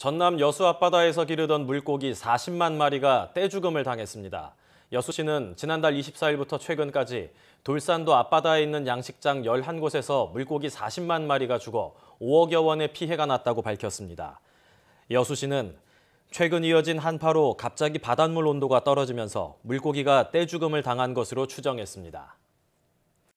전남 여수 앞바다에서 기르던 물고기 40만 마리가 떼죽음을 당했습니다. 여수시는 지난달 24일부터 최근까지 돌산도 앞바다에 있는 양식장 11곳에서 물고기 40만 마리가 죽어 5억여 원의 피해가 났다고 밝혔습니다. 여수시는 최근 이어진 한파로 갑자기 바닷물 온도가 떨어지면서 물고기가 떼죽음을 당한 것으로 추정했습니다.